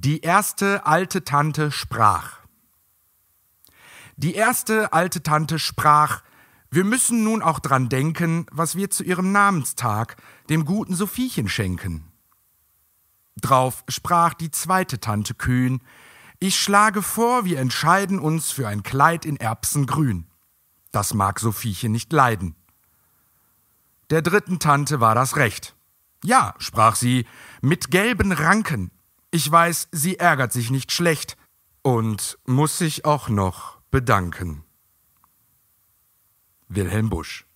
Die erste alte Tante sprach. Die erste alte Tante sprach, wir müssen nun auch dran denken, was wir zu ihrem Namenstag dem guten Sophiechen schenken. Drauf sprach die zweite Tante kühn, ich schlage vor, wir entscheiden uns für ein Kleid in Erbsengrün. Das mag Sophiechen nicht leiden. Der dritten Tante war das Recht. Ja, sprach sie, mit gelben Ranken, ich weiß, sie ärgert sich nicht schlecht und muss sich auch noch bedanken. Wilhelm Busch